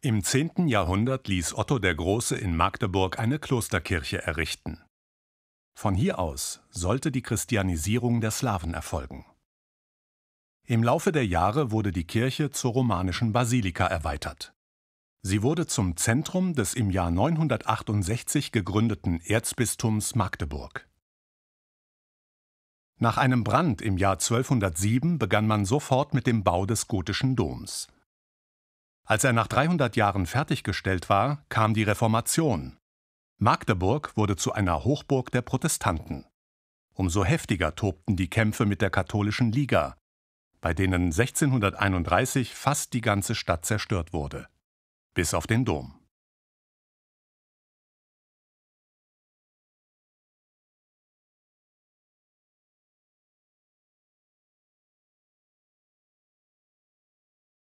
Im 10. Jahrhundert ließ Otto der Große in Magdeburg eine Klosterkirche errichten. Von hier aus sollte die Christianisierung der Slawen erfolgen. Im Laufe der Jahre wurde die Kirche zur romanischen Basilika erweitert. Sie wurde zum Zentrum des im Jahr 968 gegründeten Erzbistums Magdeburg. Nach einem Brand im Jahr 1207 begann man sofort mit dem Bau des gotischen Doms. Als er nach 300 Jahren fertiggestellt war, kam die Reformation. Magdeburg wurde zu einer Hochburg der Protestanten. Umso heftiger tobten die Kämpfe mit der katholischen Liga, bei denen 1631 fast die ganze Stadt zerstört wurde, bis auf den Dom.